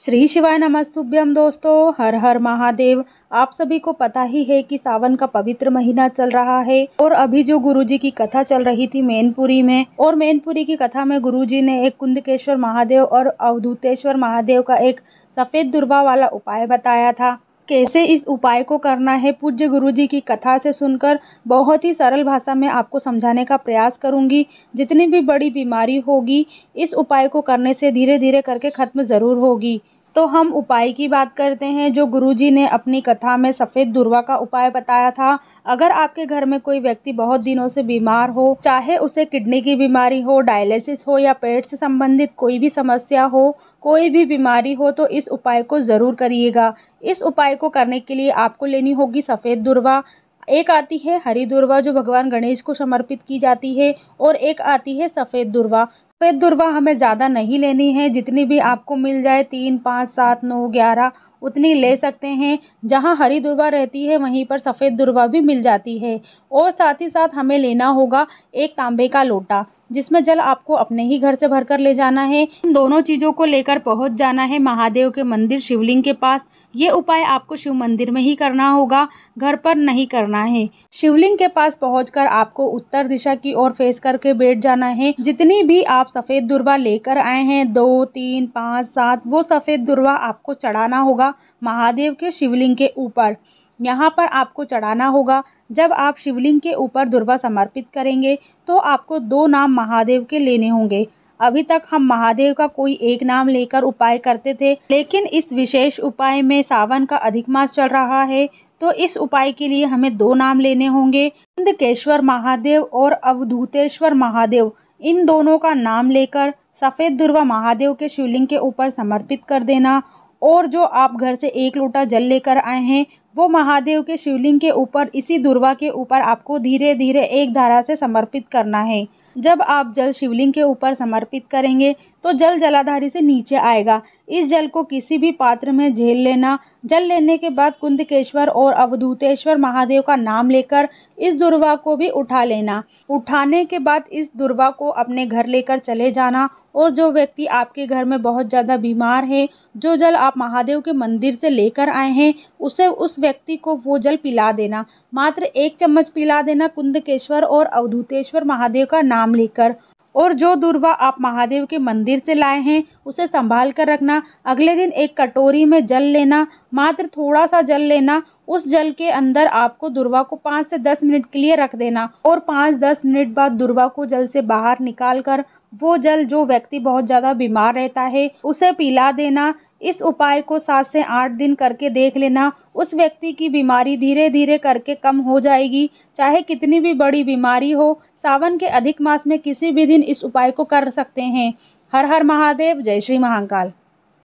श्री शिवाय नमस्तुभ्यम दोस्तों हर हर महादेव आप सभी को पता ही है कि सावन का पवित्र महीना चल रहा है और अभी जो गुरुजी की कथा चल रही थी मैनपुरी में और मैनपुरी की कथा में गुरुजी ने एक कुंदकेश्वर महादेव और अवधूतेश्वर महादेव का एक सफ़ेद दुर्भा वाला उपाय बताया था कैसे इस उपाय को करना है पूज्य गुरु जी की कथा से सुनकर बहुत ही सरल भाषा में आपको समझाने का प्रयास करूँगी जितनी भी बड़ी बीमारी होगी इस उपाय को करने से धीरे धीरे करके ख़त्म ज़रूर होगी तो हम उपाय की बात करते हैं जो गुरुजी ने अपनी कथा में सफ़ेद दुर्वा का उपाय बताया था अगर आपके घर में कोई व्यक्ति बहुत दिनों से बीमार हो चाहे उसे किडनी की बीमारी हो डायलिसिस हो या पेट से संबंधित कोई भी समस्या हो कोई भी बीमारी हो तो इस उपाय को ज़रूर करिएगा इस उपाय को करने के लिए आपको लेनी होगी सफ़ेद दुर्वा एक आती है हरी दुर्वा जो भगवान गणेश को समर्पित की जाती है और एक आती है सफ़ेद दुर्वा सफ़ेद दुर्वा हमें ज़्यादा नहीं लेनी है जितनी भी आपको मिल जाए तीन पाँच सात नौ ग्यारह उतनी ले सकते हैं जहाँ हरी दुर्वा रहती है वहीं पर सफ़ेद दुर्वा भी मिल जाती है और साथ ही साथ हमें लेना होगा एक तांबे का लोटा जिसमें जल आपको अपने ही घर से भरकर ले जाना है इन दोनों चीज़ों को लेकर पहुंच जाना है महादेव के मंदिर शिवलिंग के पास ये उपाय आपको शिव मंदिर में ही करना होगा घर पर नहीं करना है शिवलिंग के पास पहुंचकर आपको उत्तर दिशा की ओर फेस करके बैठ जाना है जितनी भी आप सफ़ेद दुर्वा लेकर आए हैं दो तीन पाँच सात वो सफ़ेद दुर्वा आपको चढ़ाना होगा महादेव के शिवलिंग के ऊपर यहाँ पर आपको चढ़ाना होगा जब आप शिवलिंग के ऊपर दुर्वा समर्पित करेंगे तो आपको दो नाम महादेव के लेने होंगे अभी तक हम महादेव का कोई एक नाम लेकर उपाय करते थे लेकिन इस विशेष उपाय में सावन का अधिक मास चल रहा है तो इस उपाय के लिए हमें दो नाम लेने होंगे अंधकेश्वर महादेव और अवधूतेश्वर महादेव इन दोनों का नाम लेकर सफ़ेद दुर्वा महादेव के शिवलिंग के ऊपर समर्पित कर देना और जो आप घर से एक लोटा जल लेकर आए हैं वो महादेव के शिवलिंग के ऊपर इसी दुर्वा के ऊपर आपको धीरे धीरे एक धारा से समर्पित करना है जब आप जल शिवलिंग के ऊपर समर्पित करेंगे तो जल जलाधारी से नीचे आएगा इस जल को किसी भी पात्र में झेल लेना जल लेने के बाद कुंदकेश्वर और अवधूतेश्वर महादेव का नाम लेकर इस दुर्वा को भी उठा लेना उठाने के बाद इस दुर्वा को अपने घर लेकर चले जाना और जो व्यक्ति आपके घर में बहुत ज़्यादा बीमार है जो जल आप महादेव के मंदिर से लेकर आए हैं उसे उस व्यक्ति को वो जल पिला देना मात्र एक चम्मच पिला देना कुंदकेश्वर और अवधूतेश्वर महादेव का नाम लेकर और जो दुर्वा आप महादेव के मंदिर से लाए हैं उसे संभाल कर रखना अगले दिन एक कटोरी में जल लेना मात्र थोड़ा सा जल लेना उस जल के अंदर आपको दुर्वा को पाँच से दस मिनट के लिए रख देना और पाँच दस मिनट बाद दुर्वा को जल से बाहर निकाल कर वो जल जो व्यक्ति बहुत ज़्यादा बीमार रहता है उसे पिला देना इस उपाय को सात से आठ दिन करके देख लेना उस व्यक्ति की बीमारी धीरे धीरे करके कम हो जाएगी चाहे कितनी भी बड़ी बीमारी हो सावन के अधिक मास में किसी भी दिन इस उपाय को कर सकते हैं हर हर महादेव जय श्री महाकाल